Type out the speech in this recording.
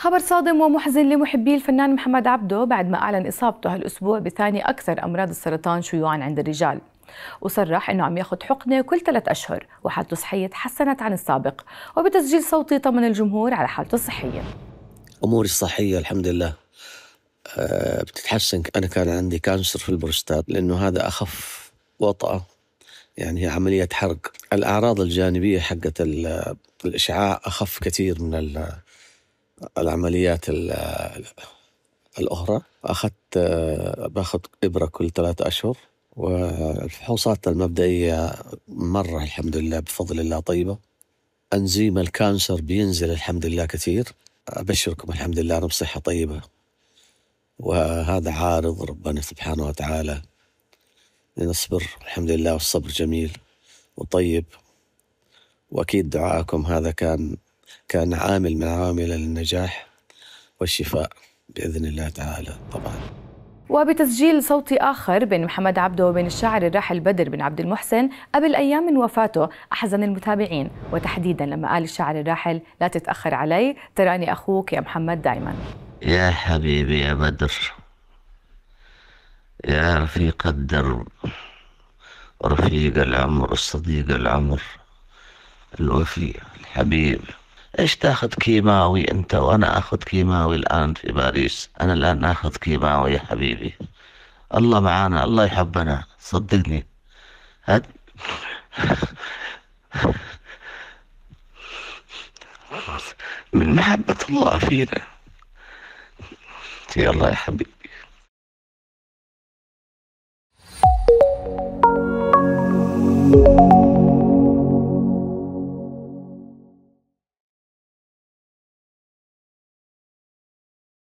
خبر صادم ومحزن لمحبي الفنان محمد عبده بعد ما أعلن إصابته هالأسبوع بثاني أكثر أمراض السرطان شيوعا عند الرجال وصرح أنه عم ياخذ حقنة كل ثلاث أشهر وحالته الصحية تحسنت عن السابق وبتسجيل صوتي طمن الجمهور على حالته الصحية أموري الصحية الحمد لله أه، بتتحسن أنا كان عندي كانسر في البروستات لأنه هذا أخف وطأة يعني هي عملية حرق الأعراض الجانبية حقت الإشعاع أخف كثير من العمليات الأخرى أخذت باخذ إبرة كل ثلاثة أشهر والفحوصات المبدئية مرة الحمد لله بفضل الله طيبة أنزيم الكانسر بينزل الحمد لله كثير أبشركم الحمد لله أنا بصحة طيبة وهذا عارض ربنا سبحانه وتعالى نصبر الحمد لله والصبر جميل وطيب وأكيد دعائكم هذا كان كان عامل من عوامل النجاح والشفاء باذن الله تعالى طبعا. وبتسجيل صوتي آخر بين محمد عبده وبين الشاعر الراحل بدر بن عبد المحسن قبل أيام من وفاته أحزن المتابعين وتحديدا لما قال الشاعر الراحل لا تتأخر علي تراني أخوك يا محمد دائما يا حبيبي يا بدر يا رفيق الدرب رفيق العمر الصديق العمر الوفي الحبيب ايش تاخذ كيماوي انت وانا اخذ كيماوي الان في باريس انا الان اخذ كيماوي يا حبيبي الله معانا الله يحبنا صدقني هد... من محبة الله فينا يلا يا حبيبي